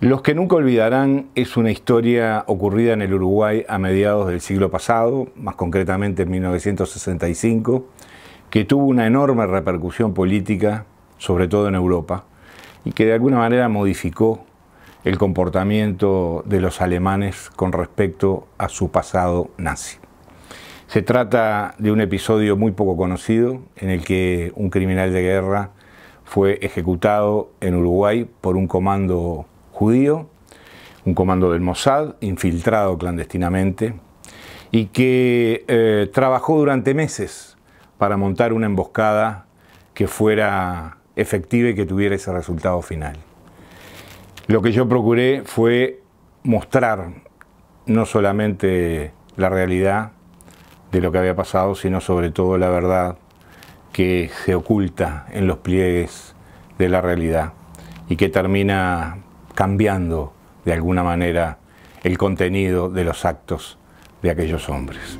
Los que nunca olvidarán es una historia ocurrida en el Uruguay a mediados del siglo pasado, más concretamente en 1965, que tuvo una enorme repercusión política, sobre todo en Europa, y que de alguna manera modificó el comportamiento de los alemanes con respecto a su pasado nazi. Se trata de un episodio muy poco conocido en el que un criminal de guerra fue ejecutado en Uruguay por un comando judío, un comando del Mossad, infiltrado clandestinamente, y que eh, trabajó durante meses para montar una emboscada que fuera efectiva y que tuviera ese resultado final. Lo que yo procuré fue mostrar no solamente la realidad de lo que había pasado, sino sobre todo la verdad que se oculta en los pliegues de la realidad y que termina cambiando de alguna manera el contenido de los actos de aquellos hombres.